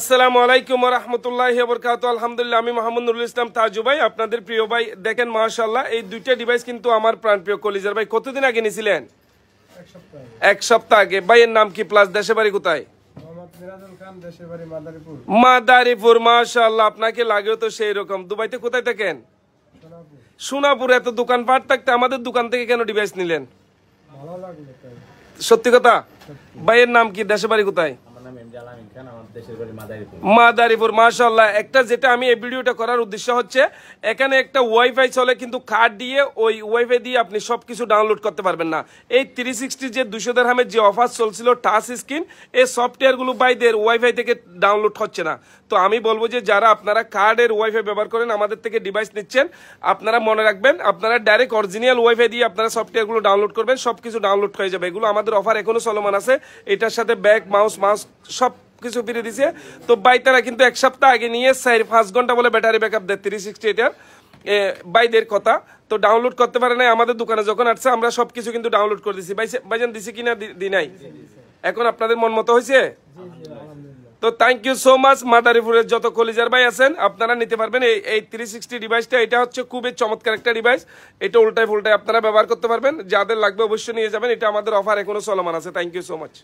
আসসালামু আলাইকুম রহমতুল্লাহ বরকাত আলহামদুলিল্লাহ আমি মোহাম্মদুল ইসলাম তাজু ভাই আপনাদের প্রিয় ভাই দেখেন মাশাল্লাহ এই দুইটা ডিভাইস কিন্তু আমার প্রাণপ্রিয় কলিজার ভাই কতদিন আগে নিয়েছিলেন এক সপ্তাহ আগে ভাইয়ের নাম কি প্লাস দেশে বাড়ি কোথায় মাদারীপুর মাশাল্লাহ আপনাকে লাগেও তো সেই রকম দুবাইতে কোথায় থাকেন সোনাপুর এত দোকান পাট থাকতে আমাদের দোকান থেকে কেন ডিভাইস নিলেন সত্যি কথা ভাইয়ের নাম কি দেশে বাড়ি কোথায় মাদারীপুর মাশাল্লাহ একটা যেটা আমি এই ভিডিওটা করার উদ্দেশ্য হচ্ছে এখানে একটা ওয়াইফাই চলে কিন্তু কার্ড দিয়ে ওই ওয়াইফাই দিয়ে আপনি সব কিছু ডাউনলোড করতে পারবেন না এই থ্রি সিক্সটি যে দুশো দেড়হামের যে অফার চলছিল টাচ স্ক্রিন এই সফটওয়্যারগুলো বাইদের ওয়াইফাই থেকে ডাউনলোড হচ্ছে না তো আমি বলবো যে যারা আপনারা কার্ডের ওয়াইফাই ব্যবহার করেন আমাদের থেকে ডিভাইস নিচ্ছেন আপনারা মনে রাখবেন আপনারা ডাইরেক্ট অরিজিনাল ওয়াইফাই দিয়ে আপনারা সফটওয়্যারগুলো ডাউনলোড করবেন সব কিছু ডাউনলোড হয়ে যাবে এগুলো আমাদের অফার এখনও চলমান আছে এটার সাথে ব্যাগ মাউস মাউস সব কিছু ফিরে দিছে তো বাই তারা কিন্তু এক সপ্তাহ আগে নিয়ে চার পাঁচ ঘন্টা বলে ব্যাটারি ব্যাক আপ দেয় থ্রি সিক্সটি এটার বাইদের কথা তো ডাউনলোড করতে পারে নাই আমাদের দোকানে যখন আসছে আমরা সব কিছু কিন্তু ডাউনলোড করে দিছি ভাইজান দিছি কিনা দি নাই এখন আপনাদের মন মতো হয়েছে তো থ্যাংক ইউ সো মাচ মাদারিপুরের যত কলিজার ভাই আছেন আপনারা নিতে পারবেন এই এই থ্রি সিক্সটি ডিভাইসটা এটা হচ্ছে খুবই চমৎকার একটা ডিভাইস এটা উল্টায় ফুলটায় আপনারা ব্যবহার করতে পারবেন যাদের লাগবে অবশ্যই নিয়ে যাবেন এটা আমাদের অফার এখনও চলমান আছে থ্যাংক ইউ সো মাচ